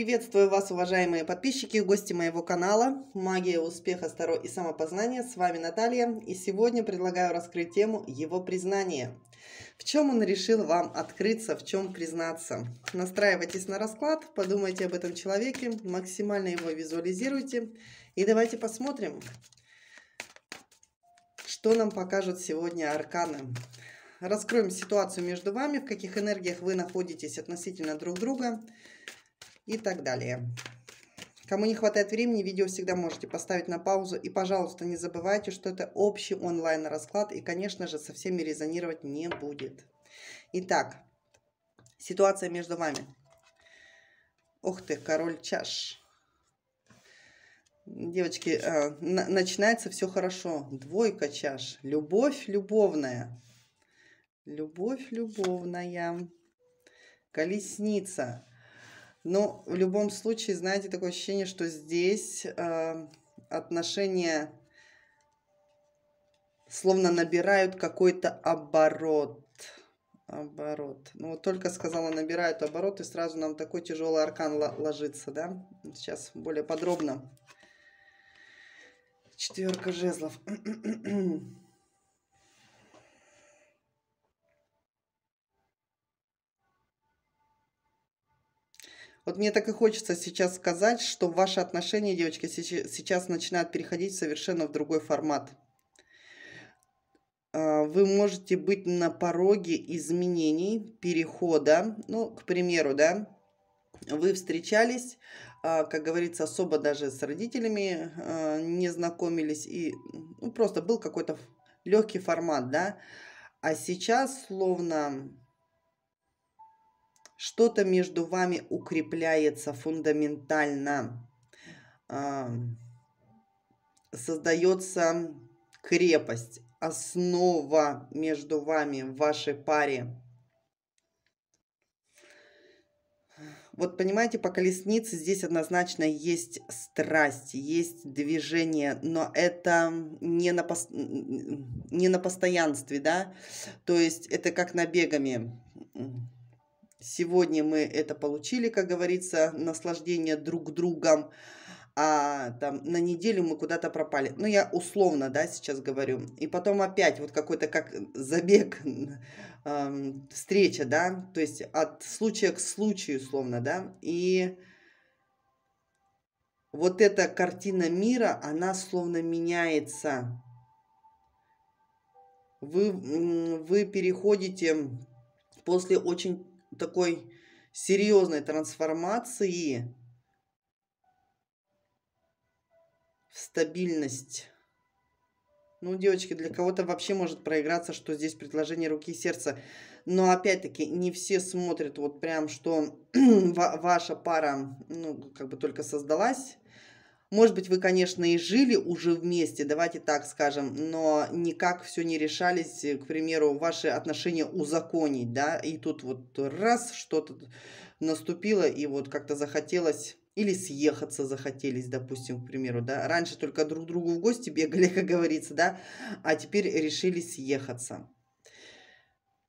Приветствую вас, уважаемые подписчики и гости моего канала «Магия успеха, Таро и самопознания». С вами Наталья, и сегодня предлагаю раскрыть тему «Его признание». В чем он решил вам открыться, в чем признаться? Настраивайтесь на расклад, подумайте об этом человеке, максимально его визуализируйте. И давайте посмотрим, что нам покажут сегодня арканы раскроем ситуацию между вами, в каких энергиях вы находитесь относительно друг друга и так далее. Кому не хватает времени, видео всегда можете поставить на паузу. И, пожалуйста, не забывайте, что это общий онлайн-расклад и, конечно же, со всеми резонировать не будет. Итак, ситуация между вами. Ух ты, король чаш. Девочки, э, на начинается все хорошо. Двойка чаш. Любовь любовная. Любовь любовная. Колесница. Но ну, в любом случае, знаете, такое ощущение, что здесь э, отношения словно набирают какой-то оборот. Оборот. Ну вот только сказала набирают оборот, и сразу нам такой тяжелый аркан ложится, да? Сейчас более подробно. Четверка жезлов. Вот мне так и хочется сейчас сказать, что ваши отношения, девочки, сейчас начинают переходить совершенно в другой формат. А, вы можете быть на пороге изменений, перехода. Ну, к примеру, да, вы встречались, а, как говорится, особо даже с родителями а, не знакомились, и ну, просто был какой-то легкий формат, да. А сейчас словно что-то между вами укрепляется фундаментально, а, создается крепость, основа между вами, в вашей паре. Вот понимаете, по колеснице здесь однозначно есть страсть, есть движение, но это не на, пос... не на постоянстве, да? То есть это как набегами Сегодня мы это получили, как говорится, наслаждение друг другом. А там на неделю мы куда-то пропали. Ну, я условно, да, сейчас говорю. И потом опять вот какой-то как забег, э, встреча, да, то есть от случая к случаю, условно, да. И вот эта картина мира, она словно меняется. Вы, вы переходите после очень такой серьезной трансформации в стабильность. Ну, девочки, для кого-то вообще может проиграться, что здесь предложение руки и сердца. Но опять-таки, не все смотрят вот прям, что ваша пара, ну, как бы только создалась может быть, вы, конечно, и жили уже вместе, давайте так скажем, но никак все не решались, э, к примеру, ваши отношения узаконить, да, и тут вот раз что-то наступило, и вот как-то захотелось или съехаться захотелись, допустим, к примеру, да, раньше только друг другу в гости бегали, как говорится, да, а теперь решили съехаться.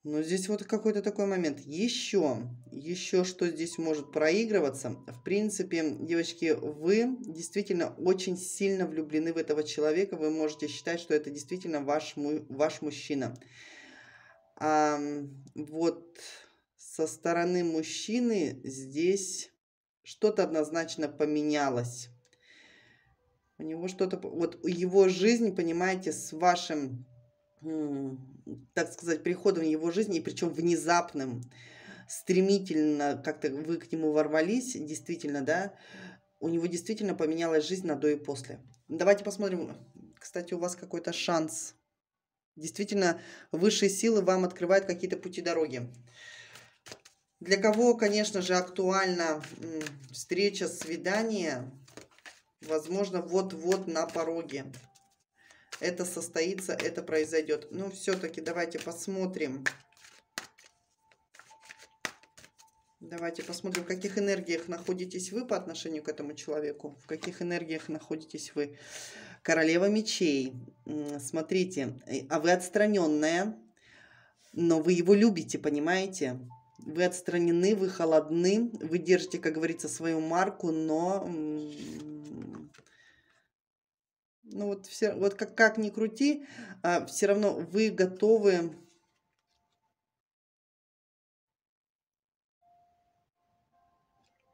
Но здесь вот какой-то такой момент. Еще, еще что здесь может проигрываться. В принципе, девочки, вы действительно очень сильно влюблены в этого человека. Вы можете считать, что это действительно ваш, ваш мужчина. А вот со стороны мужчины здесь что-то однозначно поменялось. У него что-то... Вот его жизнь, понимаете, с вашим так сказать, приходом его жизни, и причем внезапным, стремительно как-то вы к нему ворвались, действительно, да, у него действительно поменялась жизнь на до и после. Давайте посмотрим, кстати, у вас какой-то шанс. Действительно, высшие силы вам открывают какие-то пути дороги. Для кого, конечно же, актуальна встреча, свидание, возможно, вот-вот на пороге это состоится, это произойдет. Но ну, все-таки давайте посмотрим. Давайте посмотрим, в каких энергиях находитесь вы по отношению к этому человеку, в каких энергиях находитесь вы. Королева мечей, смотрите, э, а вы отстраненная, но вы его любите, понимаете? Вы отстранены, вы холодны, вы держите, как говорится, свою марку, но ну вот, все, вот как, как ни крути, а, все равно вы готовы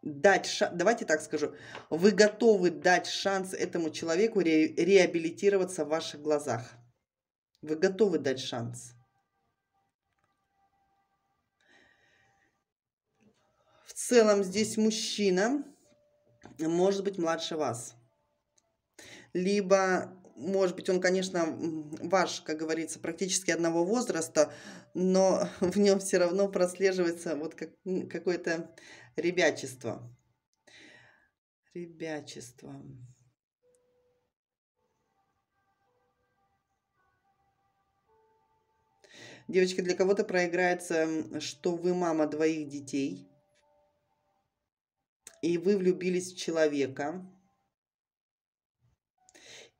дать шанс, давайте так скажу, вы готовы дать шанс этому человеку ре, реабилитироваться в ваших глазах. Вы готовы дать шанс. В целом здесь мужчина, может быть, младше вас либо может быть, он, конечно, ваш, как говорится, практически одного возраста, но в нем все равно прослеживается вот как, какое-то ребячество. Ребячество. Девочки, для кого-то проиграется, что вы мама двоих детей, и вы влюбились в человека –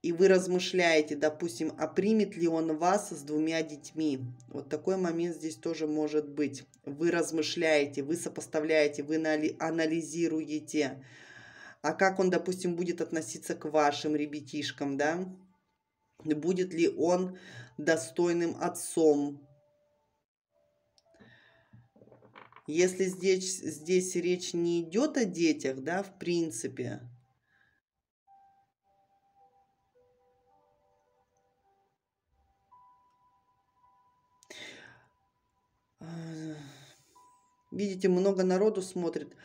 и вы размышляете, допустим, а примет ли он вас с двумя детьми. Вот такой момент здесь тоже может быть. Вы размышляете, вы сопоставляете, вы анализируете. А как он, допустим, будет относиться к вашим ребятишкам, да? Будет ли он достойным отцом? Если здесь, здесь речь не идет о детях, да, в принципе, Видите, много народу смотрит.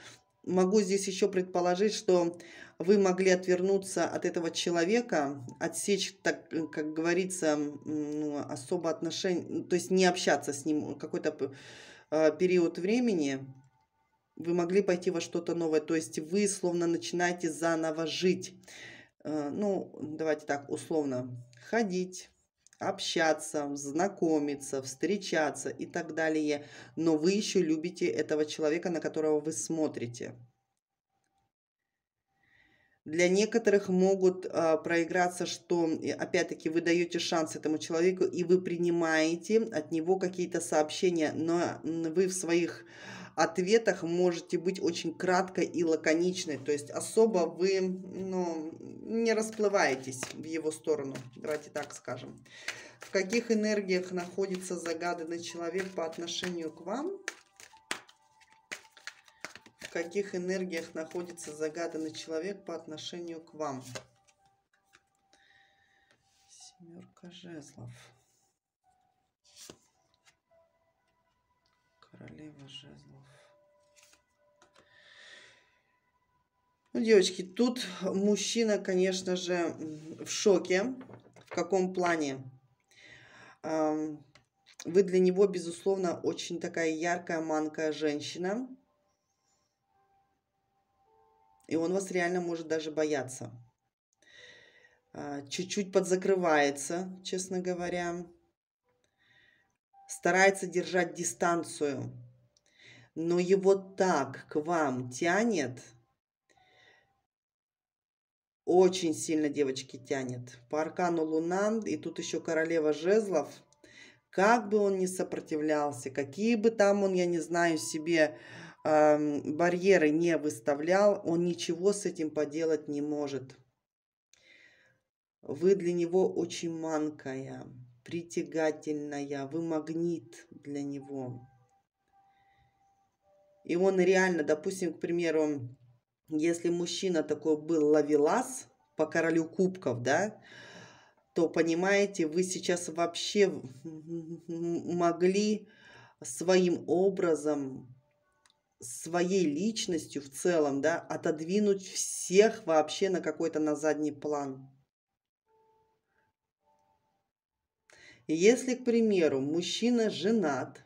Могу здесь еще предположить, что вы могли отвернуться от этого человека, отсечь, так как говорится, ну, особо отношения, то есть не общаться с ним какой-то э, период времени, вы могли пойти во что-то новое, то есть вы словно начинаете заново жить. Э, ну, давайте так, условно, ходить, общаться, знакомиться, встречаться и так далее, но вы еще любите этого человека, на которого вы смотрите. Для некоторых могут э, проиграться, что опять-таки вы даете шанс этому человеку и вы принимаете от него какие-то сообщения, но вы в своих ответах можете быть очень краткой и лаконичной, то есть особо вы ну, не расплываетесь в его сторону, давайте так скажем. В каких энергиях находится загаданный человек по отношению к вам? В каких энергиях находится загаданный человек по отношению к вам? Семерка жезлов. Королева жезлов. Ну, девочки, тут мужчина, конечно же, в шоке. В каком плане? Вы для него, безусловно, очень такая яркая, манкая женщина. И он вас реально может даже бояться. А, чуть-чуть подзакрывается, честно говоря старается держать дистанцию, но его так к вам тянет, очень сильно девочки тянет. По аркану Луна и тут еще королева жезлов. Как бы он ни сопротивлялся, какие бы там он, я не знаю, себе э, барьеры не выставлял, он ничего с этим поделать не может. Вы для него очень манкая притягательная, вы магнит для него. И он реально, допустим, к примеру, если мужчина такой был ловелас по королю кубков, да, то, понимаете, вы сейчас вообще могли своим образом, своей личностью в целом, да, отодвинуть всех вообще на какой-то на задний план. Если, к примеру, мужчина женат,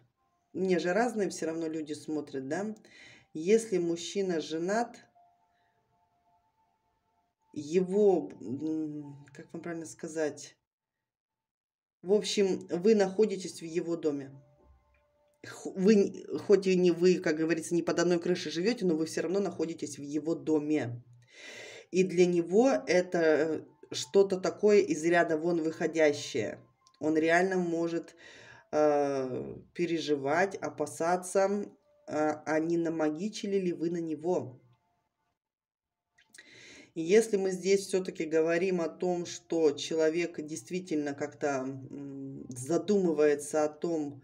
мне же разные все равно люди смотрят, да? Если мужчина женат, его, как вам правильно сказать, в общем, вы находитесь в его доме. Вы, хоть и не вы, как говорится, не под одной крышей живете, но вы все равно находитесь в его доме. И для него это э, что-то такое из ряда вон выходящее – он реально может э, переживать, опасаться, э, а не намагичили ли вы на него. И если мы здесь все-таки говорим о том, что человек действительно как-то задумывается о том,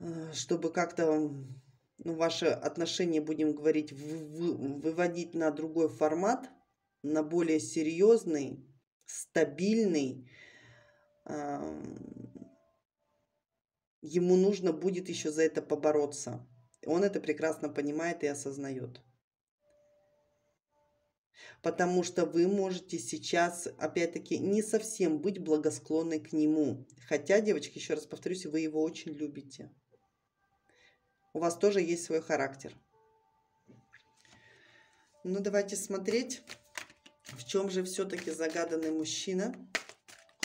э, чтобы как-то ну, ваши отношения, будем говорить, выводить на другой формат, на более серьезный, стабильный, ему нужно будет еще за это побороться. Он это прекрасно понимает и осознает. Потому что вы можете сейчас, опять-таки, не совсем быть благосклонны к нему. Хотя, девочки, еще раз повторюсь, вы его очень любите. У вас тоже есть свой характер. Ну, давайте смотреть, в чем же все-таки загаданный мужчина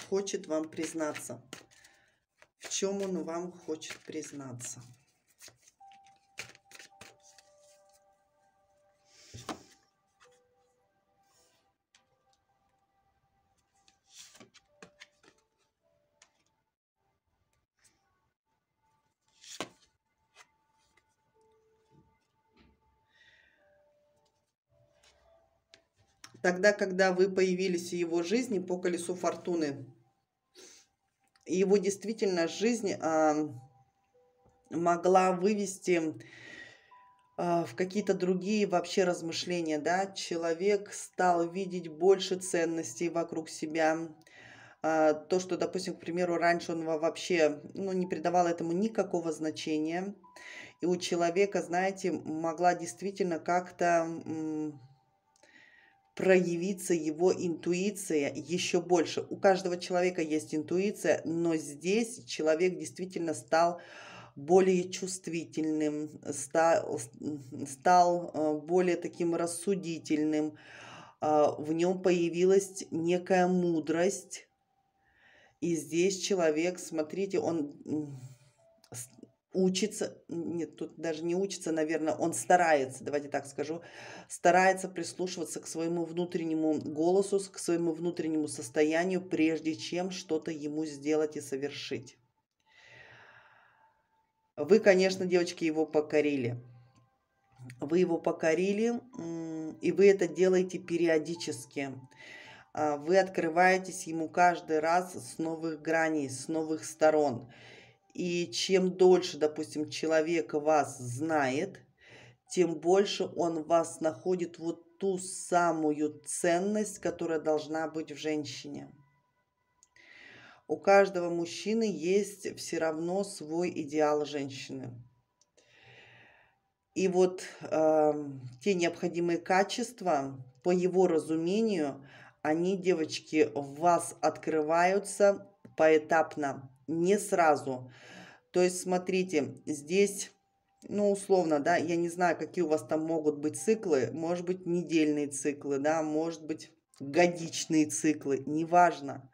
хочет вам признаться. В чем он вам хочет признаться. тогда, когда вы появились в его жизни по колесу фортуны его действительно жизнь могла вывести а, в какие-то другие вообще размышления, да, человек стал видеть больше ценностей вокруг себя, а, то, что, допустим, к примеру, раньше он вообще ну, не придавал этому никакого значения, и у человека, знаете, могла действительно как-то проявиться его интуиция еще больше. У каждого человека есть интуиция, но здесь человек действительно стал более чувствительным, стал, стал э, более таким рассудительным, э, в нем появилась некая мудрость. И здесь человек, смотрите, он учится, нет, тут даже не учится, наверное, он старается, давайте так скажу, старается прислушиваться к своему внутреннему голосу, к своему внутреннему состоянию, прежде чем что-то ему сделать и совершить. Вы, конечно, девочки, его покорили. Вы его покорили, и вы это делаете периодически а вы открываетесь ему каждый раз с новых граней, с новых сторон. И чем дольше, допустим, человек вас знает, тем больше он вас находит вот ту самую ценность, которая должна быть в женщине. У каждого мужчины есть все равно свой идеал женщины. И вот э, те необходимые качества, по его разумению, они, девочки, в вас открываются поэтапно не сразу. То есть, смотрите, здесь, ну, условно, да, я не знаю, какие у вас там могут быть циклы, может быть, недельные циклы, да, может быть, годичные циклы, неважно.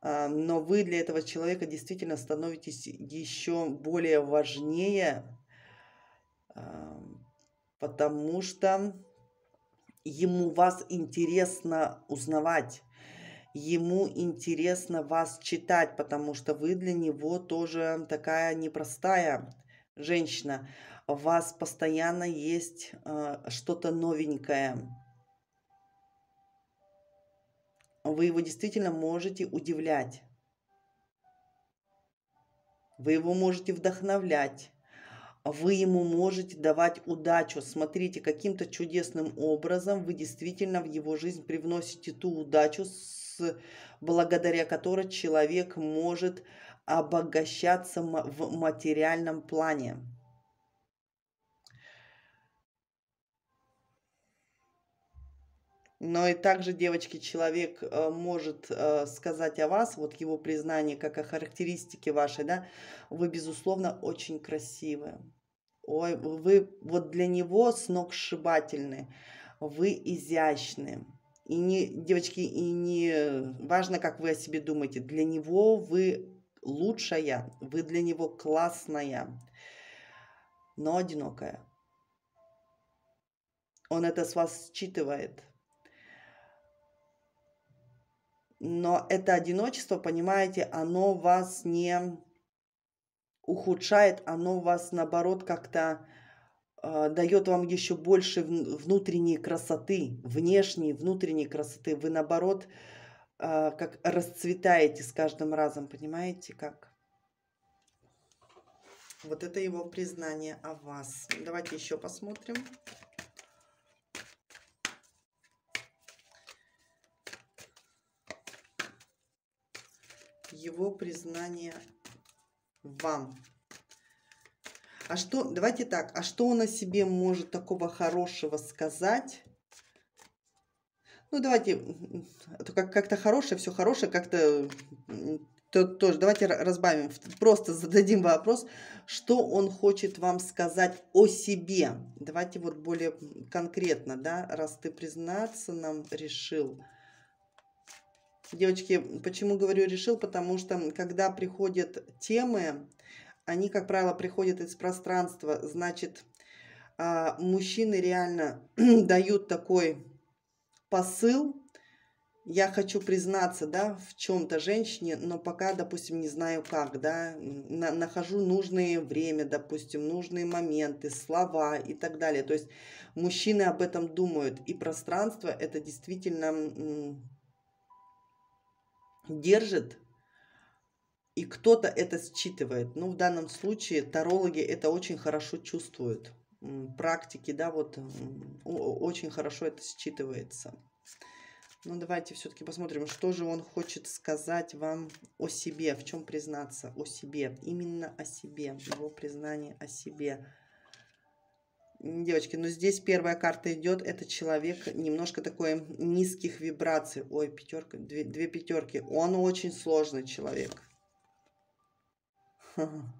А, но вы для этого человека действительно становитесь еще более важнее, а, потому что ему вас интересно узнавать ему интересно вас читать, потому что вы для него тоже такая непростая женщина. У вас постоянно есть э, что-то новенькое. Вы его действительно можете удивлять. Вы его можете вдохновлять вы ему можете давать удачу. Смотрите, каким-то чудесным образом вы действительно в его жизнь привносите ту удачу, благодаря которой человек может обогащаться в материальном плане. Но и также, девочки, человек э, может э, сказать о вас, вот его признание, как о характеристике вашей, да, вы, безусловно, очень красивы. Ой, вы вот для него сногсшибательны, вы изящны. И не, девочки, и не важно, как вы о себе думаете, для него вы лучшая, вы для него классная, но одинокая. Он это с вас считывает. Но это одиночество, понимаете, оно вас не ухудшает, оно вас наоборот как-то а, дает вам еще больше внутренней красоты, внешней, внутренней красоты. Вы, наоборот, а, как расцветаете с каждым разом, понимаете, как? Вот это его признание о вас. Давайте еще посмотрим. Его признание вам. А что, давайте так, а что он о себе может такого хорошего сказать? Ну, давайте, а как-то хорошее, все хорошее, как-то то, тоже давайте разбавим, просто зададим вопрос, что он хочет вам сказать о себе. Давайте вот более конкретно, да, раз ты признаться нам решил. Девочки, почему говорю решил? Потому что когда приходят темы, они, как правило, приходят из пространства, значит, а, мужчины реально дают такой посыл, я хочу признаться, да, в чем-то женщине, но пока, допустим, не знаю как, да, на, нахожу нужное время, допустим, нужные моменты, слова и так далее. То есть мужчины об этом думают, и пространство это действительно держит и кто-то это считывает. Ну, в данном случае тарологи это очень хорошо чувствуют. Практики, да, вот очень хорошо это считывается. Ну, давайте все-таки посмотрим, что же он хочет сказать вам о себе, в чем признаться о себе, именно о себе, его признание о себе. Девочки, ну здесь первая карта идет, это человек немножко такой низких вибраций. Ой, пятерка, две, две пятерки. Он очень сложный человек.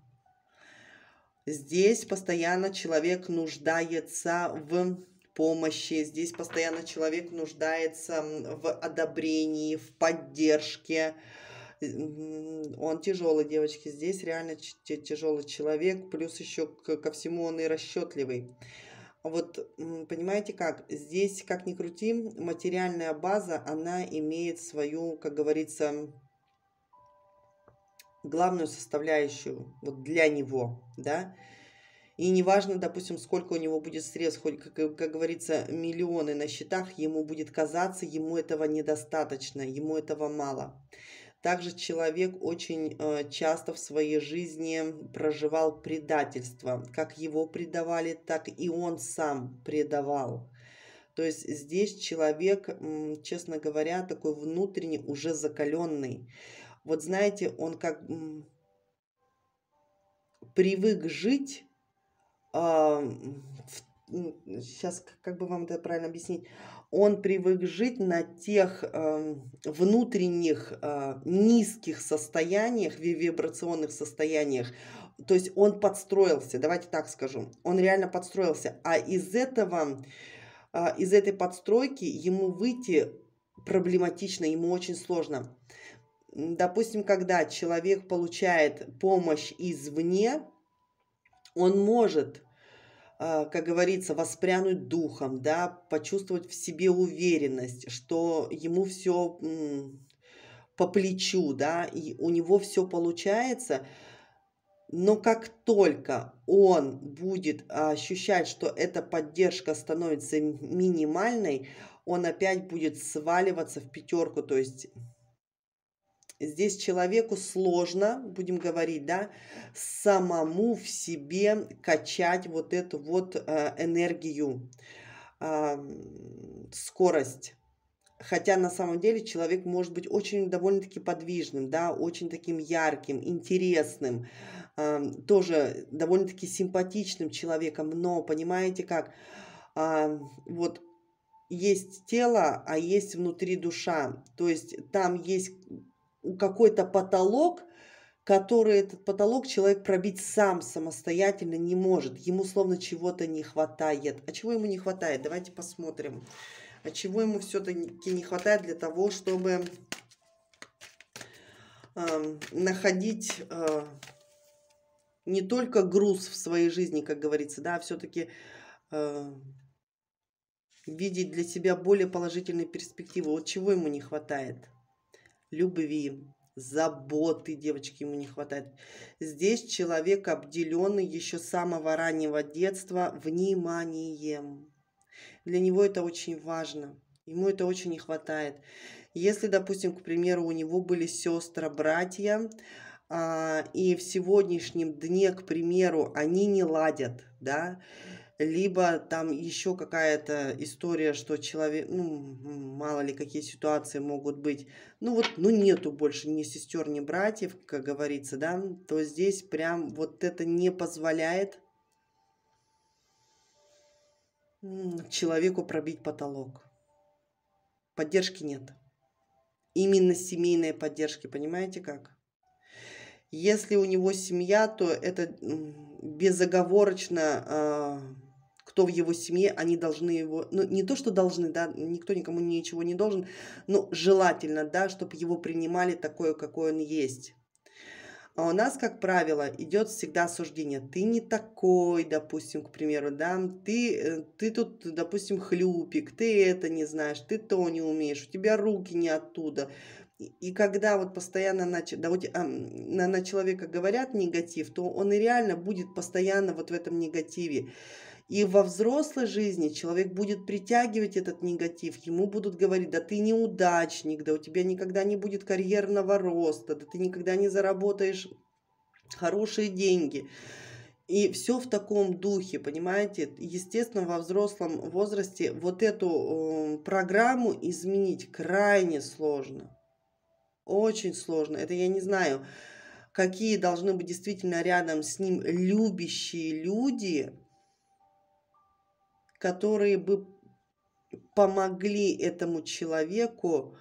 Здесь постоянно человек нуждается в помощи, здесь постоянно человек нуждается в одобрении, в поддержке. Он тяжелый, девочки, здесь реально тяжелый человек, плюс еще ко всему он и расчетливый. Вот понимаете как, здесь, как ни крути, материальная база, она имеет свою, как говорится, главную составляющую вот для него, да, и неважно, допустим, сколько у него будет средств, хоть, как, э, как говорится, миллионы на счетах, ему будет казаться, ему этого недостаточно, ему этого мало. Также человек очень э, часто в своей жизни проживал предательство. Как его предавали, так и он сам предавал. То есть здесь человек, честно говоря, такой внутренний уже закаленный вот знаете, он как привык жить э, в сейчас как бы вам это правильно объяснить, он привык жить на тех э, внутренних э, низких состояниях, вибрационных состояниях. То есть он подстроился, давайте так скажу, он реально подстроился, а из этого, э, из этой подстройки ему выйти проблематично, ему очень сложно допустим, когда человек получает помощь извне, он может, а, как говорится, воспрянуть духом, да, почувствовать в себе уверенность, что ему все по плечу, да, и у него все получается. Но как только он будет ощущать, что эта поддержка становится минимальной, он опять будет сваливаться в пятерку, то есть Здесь человеку сложно, будем говорить, да, самому в себе качать вот эту вот э, энергию, эм, скорость. Хотя на самом деле человек может быть очень довольно-таки подвижным, да, очень таким ярким, интересным, э, тоже довольно-таки симпатичным человеком, но понимаете как, э, вот есть тело, а есть внутри душа, то есть там есть какой-то потолок, который этот потолок человек пробить сам самостоятельно не может. Ему словно чего-то не хватает. А чего ему не хватает? Давайте посмотрим. А чего ему все-таки не хватает для того, чтобы э, находить э, не только груз в своей жизни, как говорится, да, а все-таки э, видеть для себя более положительные перспективы. Вот чего ему не хватает? любви, заботы, девочки, ему не хватает. Здесь человек обделенный еще с самого раннего детства вниманием. Для него это очень важно. Ему это очень не хватает. Если, допустим, к примеру, у него были сестры, братья, а, и в сегодняшнем дне, к примеру, они не ладят, да, либо там еще какая-то история, что человек, ну, мало ли какие ситуации могут быть, ну вот, ну нету больше ни сестер, ни братьев, как говорится, да, то здесь прям вот это не позволяет человеку пробить потолок. Поддержки нет. Именно семейной поддержки, понимаете как? Если у него семья, то это безоговорочно, а, кто в его семье, они должны его, ну не то, что должны, да, никто никому ничего не должен, но желательно, да, чтобы его принимали такое, какой он есть. А у нас, как правило, идет всегда суждение. Ты не такой, допустим, к примеру, да, ты, э, ты тут, допустим, хлюпик, ты это не знаешь, ты то не умеешь, у тебя руки не оттуда, и когда вот постоянно на, да, а, на, на человека говорят негатив, то он и реально будет постоянно вот в этом негативе. И во взрослой жизни человек будет притягивать этот негатив. Ему будут говорить, да ты неудачник, да у тебя никогда не будет карьерного роста, да ты никогда не заработаешь хорошие деньги. И все в таком духе, понимаете? Естественно, во взрослом возрасте вот эту э, программу изменить крайне сложно. Очень сложно. Это я не знаю, какие должны быть действительно рядом с ним любящие люди, которые бы помогли этому человеку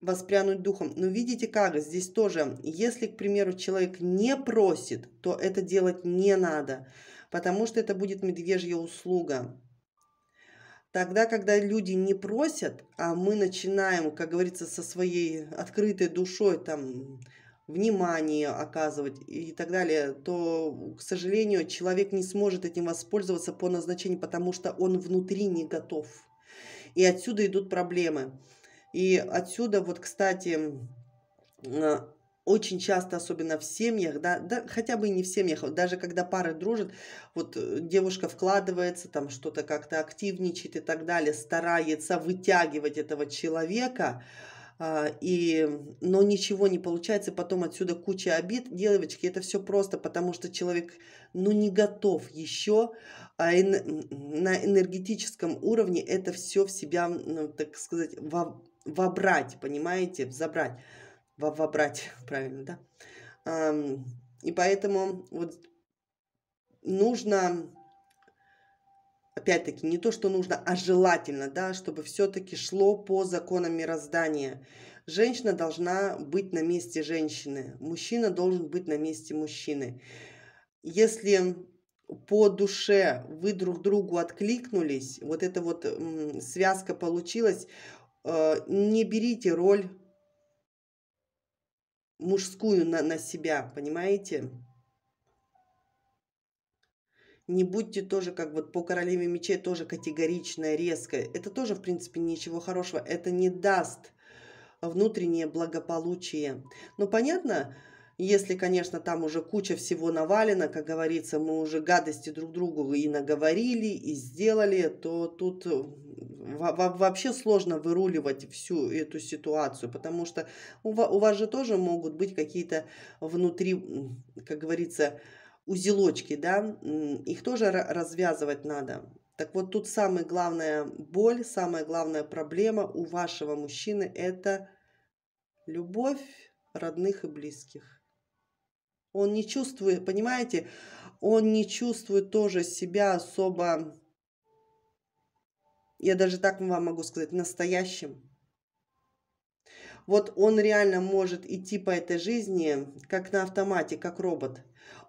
воспрянуть духом. Но видите как, здесь тоже, если, к примеру, человек не просит, то это делать не надо, потому что это будет медвежья услуга. Тогда, когда люди не просят, а мы начинаем, как говорится, со своей открытой душой там внимание оказывать и так далее, то, к сожалению, человек не сможет этим воспользоваться по назначению, потому что он внутри не готов. И отсюда идут проблемы. И отсюда вот, кстати, а, очень часто, особенно в семьях, да, да, хотя бы и не в семьях, а даже когда пары дружат, вот э, девушка вкладывается, там что-то как-то активничает и так далее, старается вытягивать этого человека, а, и, но ничего не получается, потом отсюда куча обид. Девочки, это все просто, потому что человек, ну, не готов еще а на энергетическом уровне это все в себя, ну, так сказать, во вобрать, понимаете, забрать вобрать, правильно, да? И поэтому вот нужно, опять-таки, не то, что нужно, а желательно, да, чтобы все-таки шло по законам мироздания. Женщина должна быть на месте женщины, мужчина должен быть на месте мужчины. Если по душе вы друг другу откликнулись, вот эта вот связка получилась, э, не берите роль мужскую на, на себя, понимаете? Не будьте тоже, как вот по королеве мечей, тоже категоричная резкая Это тоже, в принципе, ничего хорошего. Это не даст внутреннее благополучие. Но понятно, если, конечно, там уже куча всего навалена, как говорится, мы уже гадости друг другу и наговорили, и сделали, то тут э, вообще сложно выруливать всю эту ситуацию, потому что у вас же тоже могут быть какие-то внутри, как говорится, узелочки, да, их тоже развязывать надо. Так вот, тут самая главная боль, самая главная проблема у вашего мужчины – это любовь родных и близких. Он не чувствует, понимаете, он не чувствует тоже себя особо, я даже так вам могу сказать, настоящим. Вот он реально может идти по этой жизни как на автомате, как робот.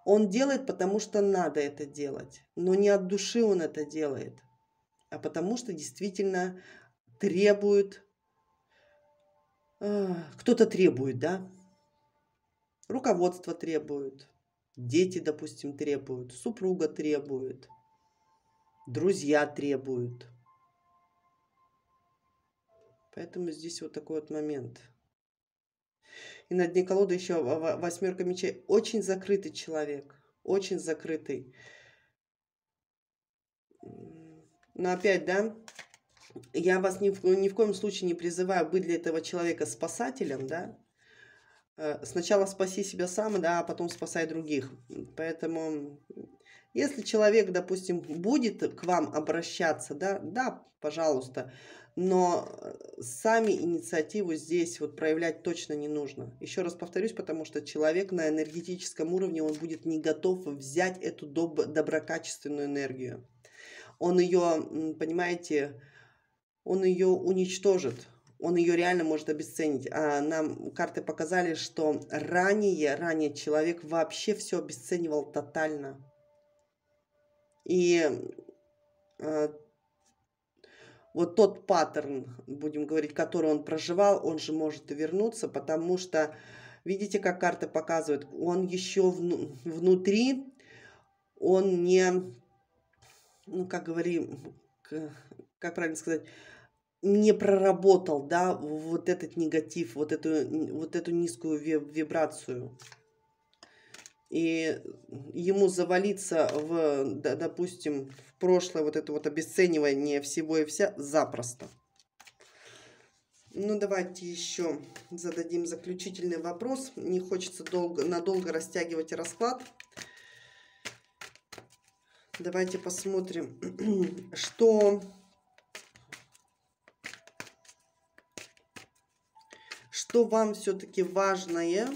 Он делает, потому что надо это делать. Но не от души он это делает, а потому что действительно требует... А, кто-то требует, да? Руководство требует, дети, допустим, требуют, супруга требует, друзья требуют. Поэтому здесь вот такой вот момент. И на дне колоды еще восьмерка мечей. Очень закрытый человек. Очень закрытый. Но опять, да, я вас ни в, ни в коем случае не призываю быть для этого человека спасателем, да, Э, сначала спаси себя сам, да, а потом спасай других. Поэтому, если человек, допустим, будет к вам обращаться, да, да, пожалуйста, но э, сами инициативу здесь вот проявлять точно не нужно. Еще раз повторюсь, потому что человек на энергетическом уровне, он будет не готов взять эту доб- доброкачественную энергию. Он ее, понимаете, он ее уничтожит он ее реально может обесценить. А нам карты показали, что ранее, ранее человек вообще все обесценивал тотально. И э, вот тот паттерн, будем говорить, который он проживал, он же может вернуться, потому что, видите, как карты показывают, он еще вну, внутри, он не, ну, как говорим, как правильно сказать, не проработал, да, вот этот негатив, вот эту, вот эту низкую вибрацию. И ему завалиться в, допустим, в прошлое вот это вот обесценивание всего и вся запросто. Ну, давайте еще зададим заключительный вопрос. Не хочется долго, надолго растягивать расклад. Давайте посмотрим, что что вам все-таки важное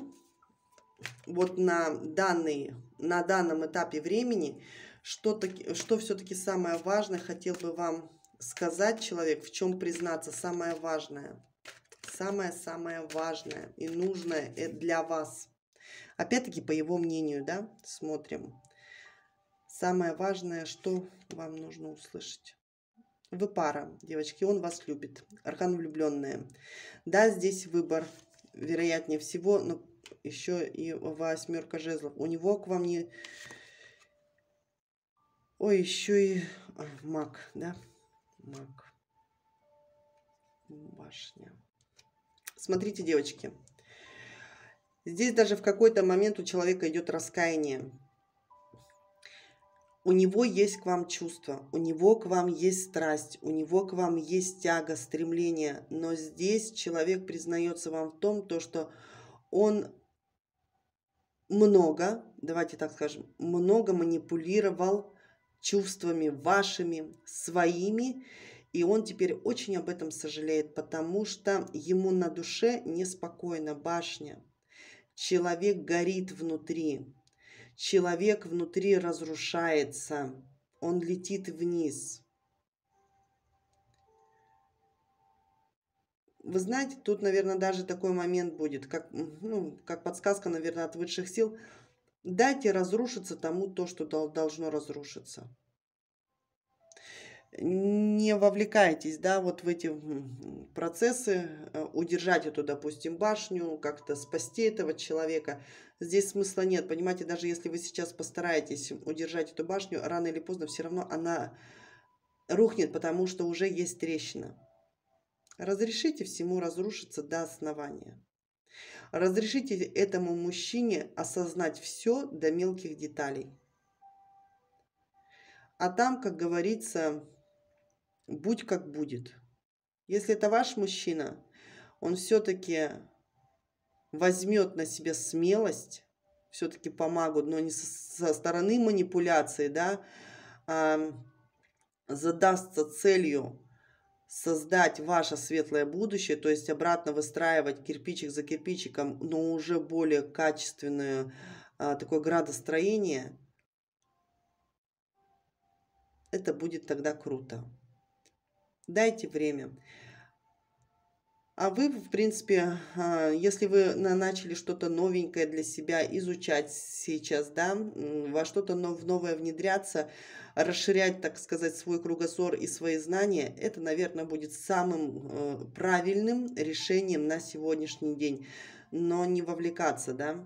вот на, данный, на данном этапе времени, что, таки, что все-таки самое важное хотел бы вам сказать человек, в чем признаться, самое важное. Самое-самое важное и нужное э, для вас. Опять-таки, по его мнению, да, смотрим. Самое важное, что вам нужно услышать. Вы пара, девочки, он вас любит. Аркан влюбленные. Да, здесь выбор, вероятнее всего, но еще и восьмерка жезлов. У него к вам не... Ой, еще и а, маг, да? Маг. Башня. Смотрите, девочки. Здесь даже в какой-то момент у человека идет раскаяние у него есть к вам чувство, у него к вам есть страсть, у него к вам есть тяга, стремление, но здесь человек признается вам в том, то, что он много, давайте так скажем, много манипулировал чувствами вашими, своими, и он теперь очень об этом сожалеет, потому что ему на душе неспокойно башня. Человек горит внутри, человек внутри разрушается, он летит вниз. Вы знаете, тут, наверное, даже такой момент будет, как, ну, как подсказка, наверное, от высших сил. Дайте разрушиться тому то, что должно разрушиться не вовлекайтесь, да, вот в эти процессы, э, удержать эту, допустим, башню, как-то спасти этого человека. Здесь смысла нет, понимаете, даже если вы сейчас постараетесь удержать эту башню, рано или поздно все равно она рухнет, потому что уже есть трещина. Разрешите всему разрушиться до основания. Разрешите этому мужчине осознать все до мелких деталей. А там, как говорится, будь как будет. Если это ваш мужчина, он все-таки возьмет на себя смелость, все-таки помогут, но не со стороны манипуляции, да, а задастся целью создать ваше светлое будущее, то есть обратно выстраивать кирпичик за кирпичиком, но уже более качественное а, такое градостроение, это будет тогда круто дайте время. А вы, в принципе, а, если вы начали что-то новенькое для себя изучать сейчас, да, во что-то новое внедряться, расширять, так сказать, свой кругозор и свои знания, это, наверное, будет самым э, правильным решением на сегодняшний день. Но не вовлекаться, да.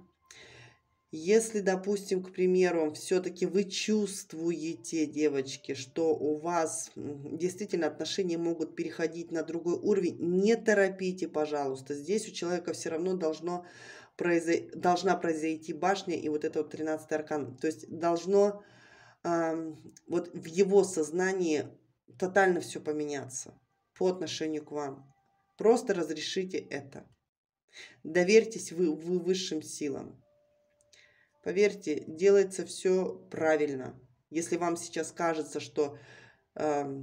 Если, допустим, к примеру, все-таки вы чувствуете, девочки, что у вас действительно отношения могут переходить на другой уровень, не торопите, пожалуйста. Здесь у человека все равно должно произой... должна произойти башня и вот этот вот 13 аркан. То есть должно э, вот в его сознании тотально все поменяться по отношению к вам. Просто разрешите это. Доверьтесь вы, вы высшим силам. Поверьте, делается все правильно. Если вам сейчас кажется, что э,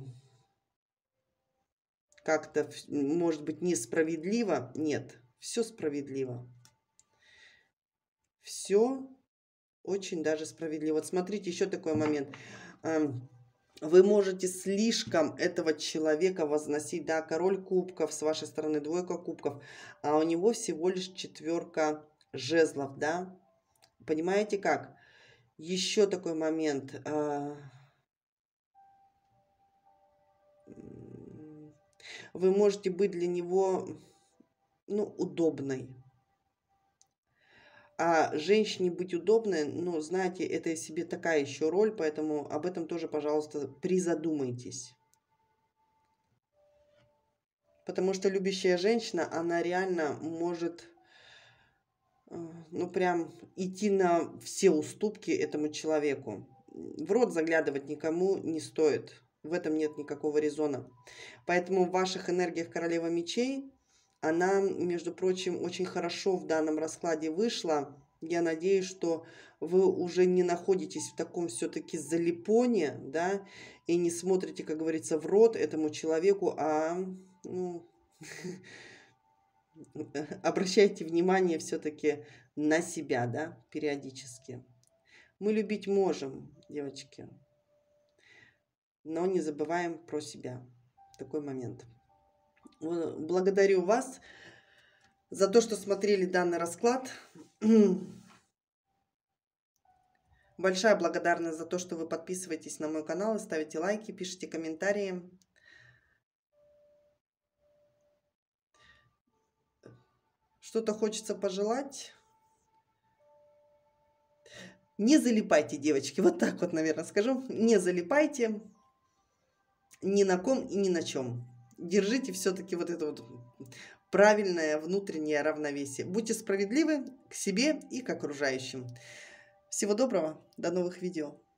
как-то, может быть, несправедливо, нет, все справедливо. Все очень даже справедливо. Вот смотрите, еще такой момент. Эм, вы можете слишком этого человека возносить, да, король кубков, с вашей стороны двойка кубков, а у него всего лишь четверка жезлов, да. Понимаете как? Еще такой момент. А, вы можете быть для него ну, удобной. А женщине быть удобной, ну, знаете, это себе такая еще роль, поэтому об этом тоже, пожалуйста, призадумайтесь. Потому что любящая женщина, она реально может Э, ну, прям идти на все уступки этому человеку. В рот заглядывать никому не стоит. В этом нет никакого резона. Поэтому в ваших энергиях королева мечей, она, между прочим, очень хорошо в данном раскладе вышла. Я надеюсь, что вы уже не находитесь в таком все-таки залипоне, да, и не смотрите, как говорится, в рот этому человеку, а, ну, обращайте внимание все-таки на себя, да, периодически. Мы любить можем, девочки, но не забываем про себя. Такой момент. Э, благодарю вас за то, что смотрели данный расклад. Большая благодарность за то, что вы подписываетесь на мой канал и ставите лайки, пишите комментарии. Что-то хочется пожелать. Не залипайте, девочки, вот так вот, наверное, скажу. Не залипайте ни на ком и ни на чем. Держите все-таки вот это вот правильное внутреннее равновесие. Будьте справедливы к себе и к окружающим. Всего доброго, до новых видео.